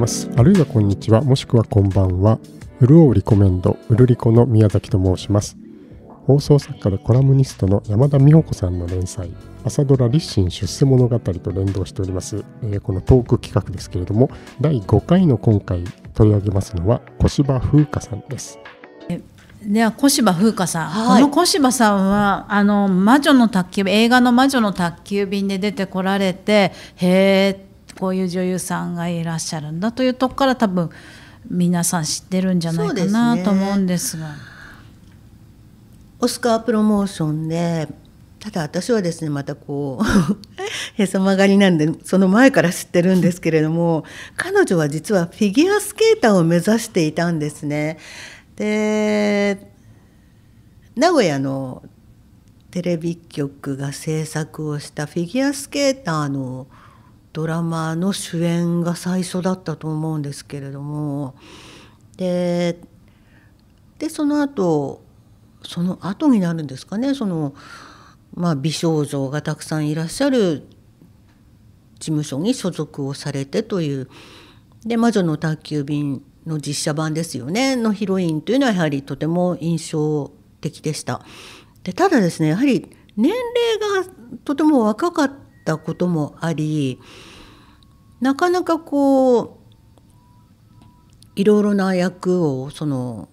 ます。あるいはこんにちは、もしくはこんばんは。うるおうリコメンド、うるりこの宮崎と申します。放送作家でコラムニストの山田美穂子さんの連載、朝ドラ立身出世物語と連動しております、えー、このトーク企画ですけれども、第5回の今回取り上げますのは小芝風花さんです。では小芝風花さん、はい、この小芝さんはあの魔女の宅急便映画の「魔女の宅急便」で出てこられてへえこういう女優さんがいらっしゃるんだというとこから多分皆さん知ってるんじゃないかな、ね、と思うんですが。オスカープロモーションでただ私はですねまたこう へそ曲がりなんでその前から知ってるんですけれども 彼女は実はフィギュアスケーターを目指していたんですね。で名古屋のテレビ局が制作をしたフィギュアスケーターのドラマの主演が最初だったと思うんですけれどもででその後その後になるんですかねその、まあ、美少女がたくさんいらっしゃる事務所に所属をされてというで「魔女の宅急便」の実写版ですよねのヒロインというのはやはりとても印象的でした。でただですねやはり年齢がとても若かったたこともありなかなかこういろいろな役をその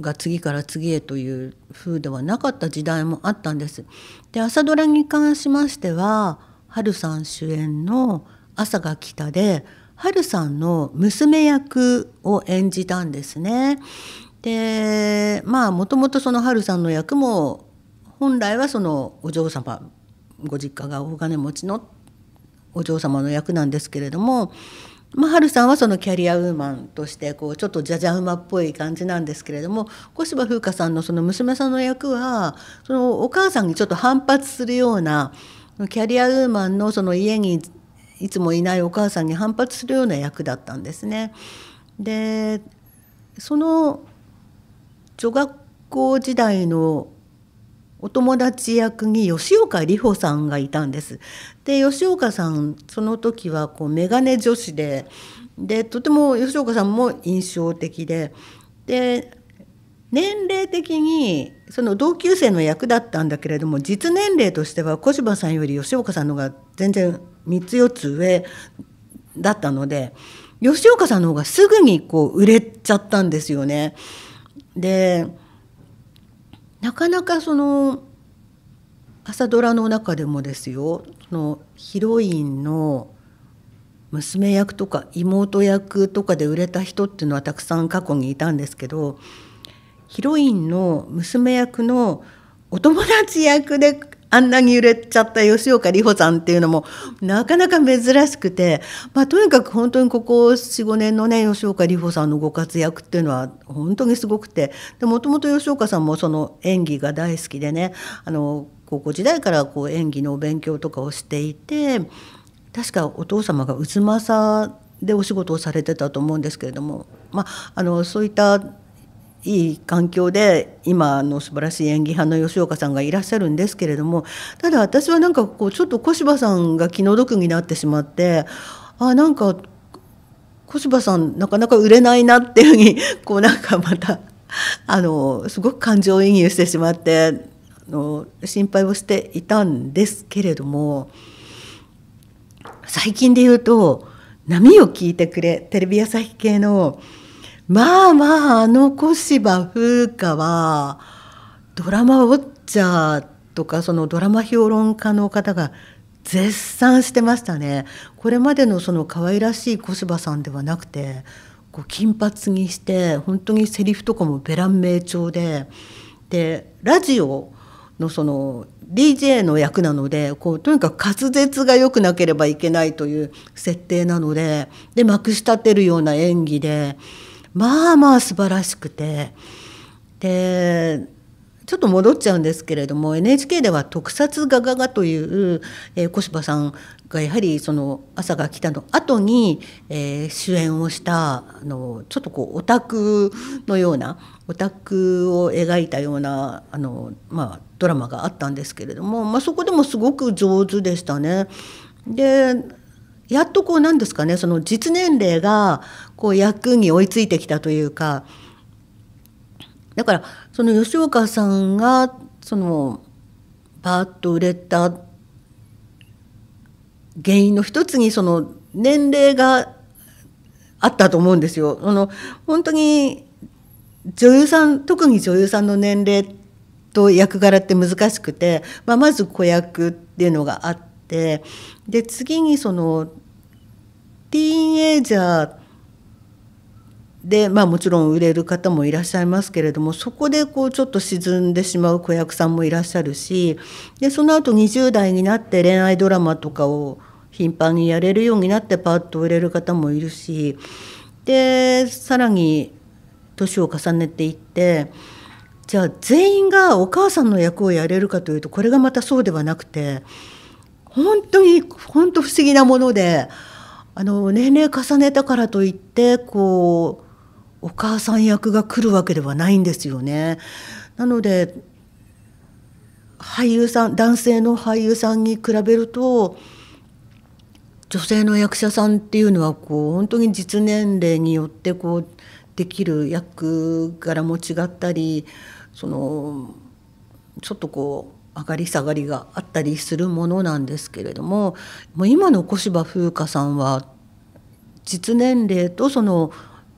が次から次へという風ではなかった時代もあったんです。で朝ドラに関しましては春さん主演の「朝が来た」で春さんの娘役を演じたんですね。でまあもともとその春さんの役も本来はそのお嬢様ご実家がお金持ちのお嬢様の役なんですけれども、まあ、春さんはそのキャリアウーマンとしてこうちょっとじゃじゃ馬っぽい感じなんですけれども小芝風花さんのその娘さんの役はそのお母さんにちょっと反発するようなキャリアウーマンのその家にいつもいないお母さんに反発するような役だったんですね。でその女学校時代のお友達役に吉岡里帆さんがいたんです。で吉岡さんその時はこうメガネ女子ででとても吉岡さんも印象的でで年齢的にその同級生の役だったんだけれども実年齢としては小柴さんより吉岡さんの方が全然3つ4つ上だったので吉岡さんの方がすぐにこう売れちゃったんですよね。でなかなかその朝ドラの中でもですよそのヒロインの娘役とか妹役とかで売れた人っていうのはたくさん過去にいたんですけどヒロインの娘役のお友達役であんなに揺れちゃった吉岡里帆さんっていうのもなかなか珍しくて、まあ、とにかく本当にここ45年のね吉岡里帆さんのご活躍っていうのは本当にすごくてもともと吉岡さんもその演技が大好きでねあの高校時代からこう演技のお勉強とかをしていて確かお父様がうつまさでお仕事をされてたと思うんですけれども、まあ、あのそういったいい環境で今の素晴らしい演技派の吉岡さんがいらっしゃるんですけれどもただ私はなんかこうちょっと小芝さんが気の毒になってしまってあなんか小芝さんなかなか売れないなっていうふうにこうなんかまた あのすごく感情移入してしまってあの心配をしていたんですけれども最近で言うと「波を聞いてくれ」テレビ朝日系の「まあまああの小芝風花はドラマウォッチャーとかそのドラマ評論家の方が絶賛してましたねこれまでのその可愛らしい小芝さんではなくてこう金髪にして本当にセリフとかもベラン名調ででラジオのその DJ の役なのでこうとにかく滑舌が良くなければいけないという設定なのででまくしたてるような演技でまあまあ素晴らしくてでちょっと戻っちゃうんですけれども NHK では「特撮ガガガ」という、えー、小芝さんがやはりその「朝が来た」の後に、えー、主演をしたあのちょっとこうオタクのようなオタクを描いたようなあの、まあ、ドラマがあったんですけれども、まあ、そこでもすごく上手でしたね。でやっとこうなんですかねその実年齢がこう役に追いついてきたというかだからその吉岡さんがそのパーッと売れた原因の一つにその年齢があったと思うんですよ。あの本当に女優さん特に女優さんの年齢と役柄って難しくて、まあ、まず子役っていうのがあって。ってで次にそのティーンエイジャーでまあ、もちろん売れる方もいらっしゃいますけれどもそこでこうちょっと沈んでしまう子役さんもいらっしゃるしでその後20代になって恋愛ドラマとかを頻繁にやれるようになってパッと売れる方もいるしでさらに年を重ねていってじゃあ全員がお母さんの役をやれるかというとこれがまたそうではなくて。本当に本当不思議なものであの年齢重ねたからといってこうお母さん役が来るわけではないんですよね。なので俳優さん男性の俳優さんに比べると女性の役者さんっていうのはこう本当に実年齢によってこうできる役柄も違ったりそのちょっとこう上がり下がりがあったりするものなんですけれどももう今の小芝風花さんは実年齢とその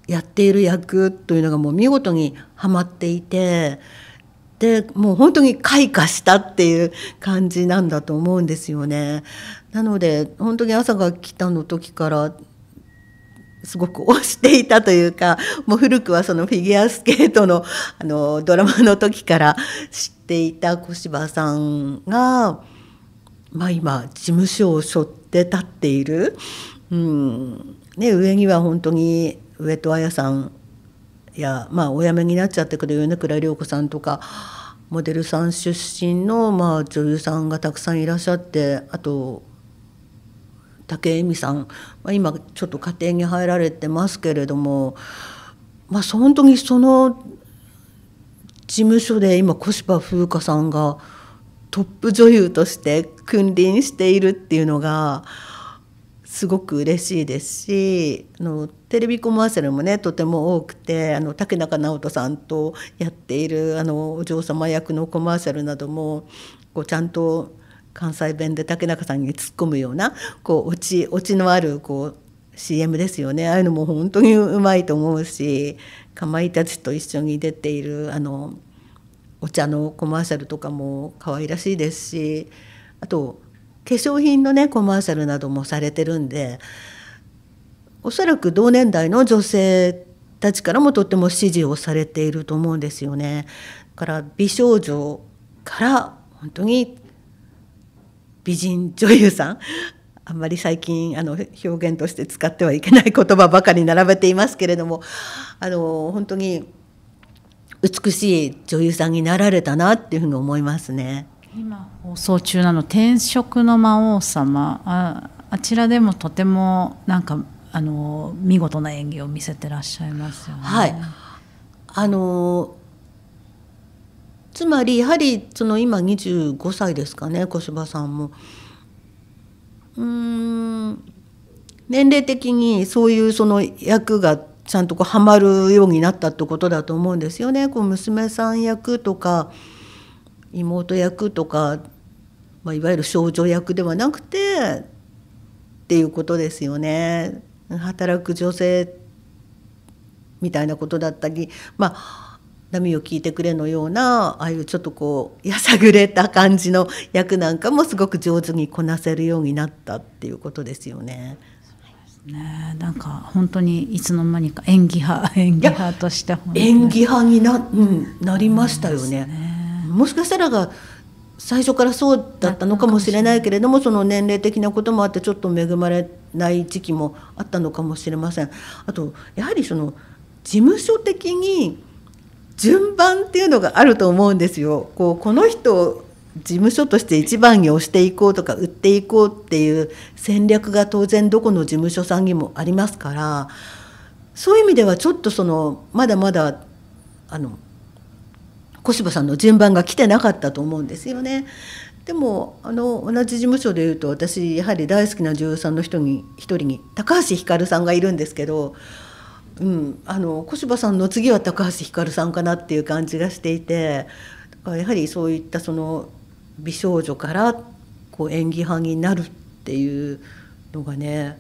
やっている役というのがもう見事にはまっていてでもう本当に開花したっていう感じなんだと思うんですよね。なので本当に朝が来たの時からすごく推していたというかもう古くはそのフィギュアスケートのあのドラマの時から知ってていた小柴さんが、まあ、今事務所を背負って立っている、うんね、上には本当に上戸彩さんや、まあ、お辞めになっちゃってくれる米倉涼子さんとかモデルさん出身の、まあ、女優さんがたくさんいらっしゃってあと武恵美さん、まあ、今ちょっと家庭に入られてますけれども、まあ、本当にその事務所で今小芝風花さんがトップ女優として君臨しているっていうのがすごく嬉しいですしあのテレビコマーシャルもねとても多くてあの竹中直人さんとやっているあのお嬢様役のコマーシャルなどもこうちゃんと関西弁で竹中さんに突っ込むようなこうオチオチのあるこう CM ですよねああいうのも本当にうまいと思うしかまいたちと一緒に出ているあのお茶のコマーシャルとかも可愛らしいですしあと化粧品のねコマーシャルなどもされてるんでおそらく同年代の女性たちからもとっても支持をされていると思うんですよね。から美少女から本当に美人女優さんあんまり最近あの表現として使ってはいけない言葉ばかり並べていますけれどもあの本当に美しい女優さんになられたなっていうふうに思いますね。今放送中なの「転職の魔王様」ああちらでもとてもなんかあの見事な演技を見せてらっしゃいますよね。はいあのつまりやはりその今25歳ですかね小芝さんも。うん年齢的にそういうその役がちゃんとこうはまるようになったってことだと思うんですよね。こう娘さん役とか妹役とか、まあ、いわゆる少女役ではなくてっていうことですよね。働く女性みたいなことだったり、まあ波を聞いてくれのようなああいうちょっとこうやさぐれた感じの役なんかもすごく上手にこなせるようになったっていうことですよね。ね、なんか本当にいつの間にか演技派演技派として演技派にな,、うん、なりましたよね。ねもしかしたらが最初からそうだったのかもしれないけれどもその年齢的なこともあってちょっと恵まれない時期もあったのかもしれません。あとやはりその事務所的に順番っていうのがあると思うんですよ。こうこの人事務所として一番に押していこうとか売っていこうっていう戦略が当然どこの事務所さんにもありますからそういう意味ではちょっとそのまだまだあの小柴さんの順番が来てなかったと思うんですよね。でもあの同じ事務所でいうと私やはり大好きな女優さんの人に一人に高橋ひかるさんがいるんですけどうん、あの小柴さんの次は高橋ひかるさんかなっていう感じがしていてやはりそういったその美少女からこう演技派になるっていうのがね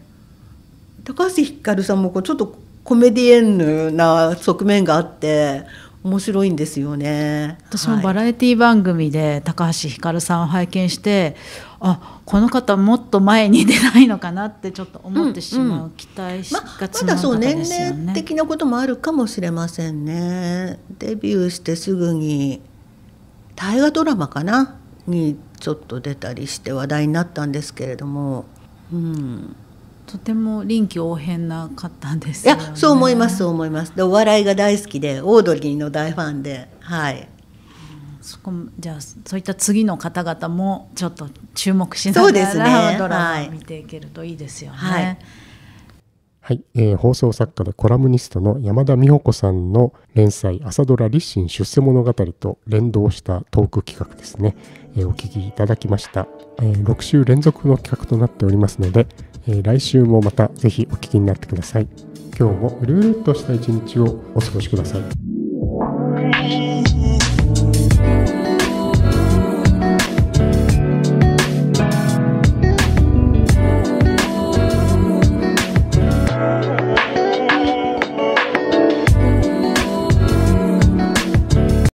高橋ひかるさんもこうちょっとコメディエンヌな側面があって面白いんですよね私もバラエティ番組で高橋ひかるさんを拝見して、はい、あこの方もっと前に出ないのかなってちょっと思ってしまう、うん、期待しがなですよね、ままだそう年齢的なこともあるかもしれませんねデビューしてすぐに大河ドラマかなにちょっと出たりして話題になったんですけれどもうんとても臨機応変な方です、ね、いやそう思いますそう思いますでお笑いが大好きでオードリーの大ファンではいそこじゃあそういった次の方々もちょっと注目しながら、ね、ドラマを見ていけるといいですよね。はい、はいはい、えー、放送作家でコラムニストの山田美穂子さんの連載朝ドラ立身出世物語と連動したトーク企画ですね、えー、お聞きいただきました、えー、6週連続の企画となっておりますのでえ来週もまたぜひお聞きになってください。今日もうるうるっとした一日をお過ごしください。